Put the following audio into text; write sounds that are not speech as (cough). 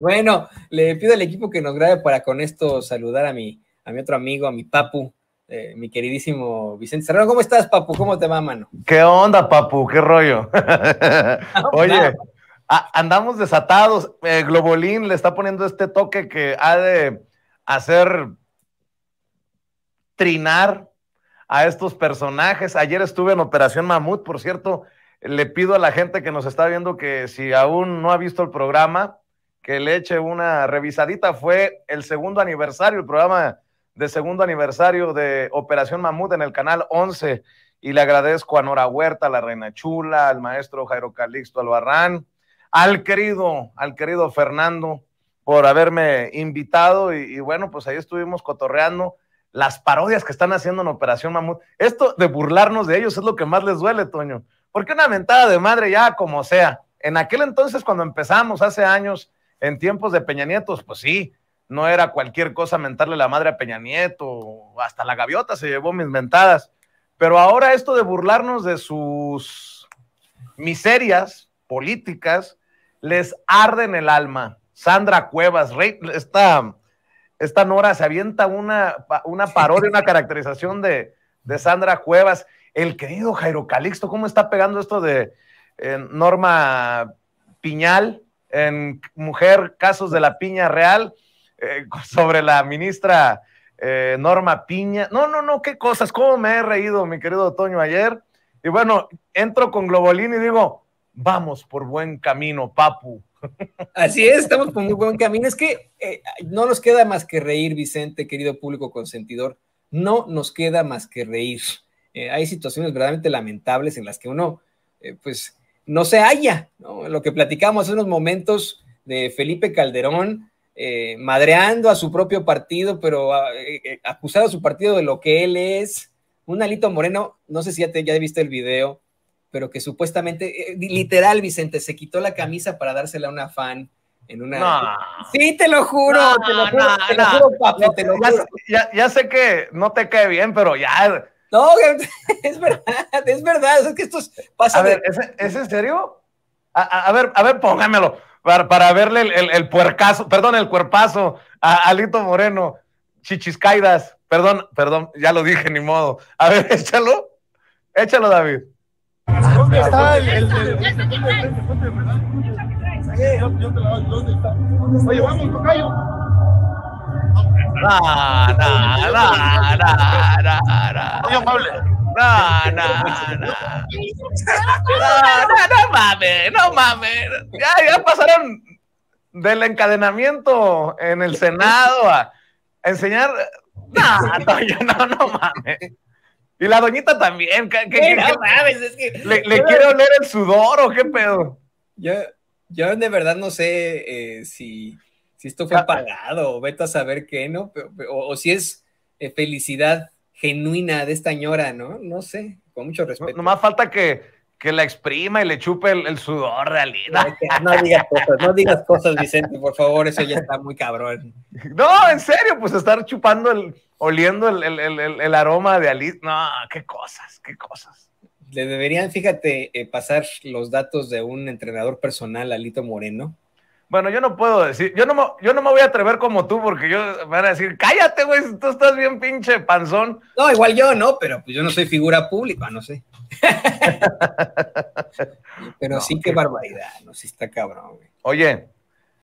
Bueno, le pido al equipo que nos grabe para con esto saludar a mi, a mi otro amigo, a mi papu, eh, mi queridísimo Vicente Serrano. ¿Cómo estás, Papu? ¿Cómo te va, mano? ¿Qué onda, Papu? ¿Qué rollo? (laughs) Oye, andamos desatados. Eh, Globolín le está poniendo este toque que ha de hacer trinar a estos personajes. Ayer estuve en Operación Mamut, por cierto. Le pido a la gente que nos está viendo que si aún no ha visto el programa, que le eche una revisadita. Fue el segundo aniversario, el programa de segundo aniversario de Operación Mamut en el canal 11. Y le agradezco a Nora Huerta, a la Reina Chula, al maestro Jairo Calixto Albarrán, al querido, al querido Fernando por haberme invitado. Y, bueno, pues ahí estuvimos cotorreando las parodias que están haciendo en Operación Mamut. Esto de burlarnos de ellos es lo que más les duele, Toño. Porque una mentada de madre ya como sea. En aquel entonces, cuando empezamos hace años, en tiempos de Peña Nieto, pues sí, no era cualquier cosa mentarle la madre a Peña Nieto, hasta la gaviota se llevó mis mentadas. Pero ahora esto de burlarnos de sus miserias políticas les arde en el alma. Sandra Cuevas, esta, esta Nora se avienta una, una parodia, una caracterización de, Sandra Cuevas. El querido Jairo Calixto, ¿cómo está pegando esto de eh, Norma Piñal? en Mujer Casos de la Piña Real eh, (laughs) sobre la ministra eh, Norma Piña. No, no, no, qué cosas, cómo me he reído, mi querido otoño ayer. Y bueno, entro con Globolín y digo, vamos por buen camino, papu. (laughs) Así es, estamos por muy buen camino. Es que eh, no nos queda más que reír, Vicente, querido público consentidor. No nos queda más que reír. hay situaciones verdaderamente lamentables en las que uno, pues, no se halla. ¿no? Lo que platicamos hace unos momentos de Felipe Calderón, eh, madreando a su propio partido, pero ah, eh, eh, acusado a su partido de lo que él es. Un Alito Moreno, no sé si ya, te, ya viste el video, pero que supuestamente, literal, Vicente, se quitó la camisa para dársela a una fan en una. Sí, te lo juro, te lo juro, ya, sé que no te cae bien, pero ya no, es verdad, es verdad, es que estos A ver, ¿es, en serio? A, ver, a ver, póngamelo para, verle el, el, puercazo, perdón, el cuerpazo a Alito Moreno, chichiscaidas, perdón, perdón, ya lo dije, ni modo. A ver, échalo, échalo, David. ¿Dónde está el, el, Oye, vamos, tocayo na na na na na no mames, no mames. Ya, ya pasaron del encadenamiento en el Senado a enseñar. No, no, no, no mames. Y la doñita también. ¿Qué, ¿Le, le quiere oler el sudor o qué pedo? Yo, yo de verdad no sé eh, si si esto fue pagado, o vete a saber qué, ¿no? O, si es eh, felicidad genuina de esta ñora, ¿no? No sé, con mucho respeto. No, nomás falta que, que la exprima y le chupe el, sudor de No, digas cosas, no digas cosas, Vicente, por favor, eso ya está muy cabrón. (laughs) No, en serio, pues estar chupando, el, oliendo el, aroma de Alito, No, qué cosas, qué cosas. Le deberían, fíjate, eh, pasar los datos de un entrenador personal, Alito Moreno, bueno, yo no puedo decir, yo no, me, yo no me voy a atrever como tú porque yo me van a decir, cállate, güey, tú estás bien pinche panzón. No, igual yo no, pero pues yo no soy figura pública, no sé. (laughs) pero sí, qué, barbaridad, no, sí está cabrón, güey. Oye,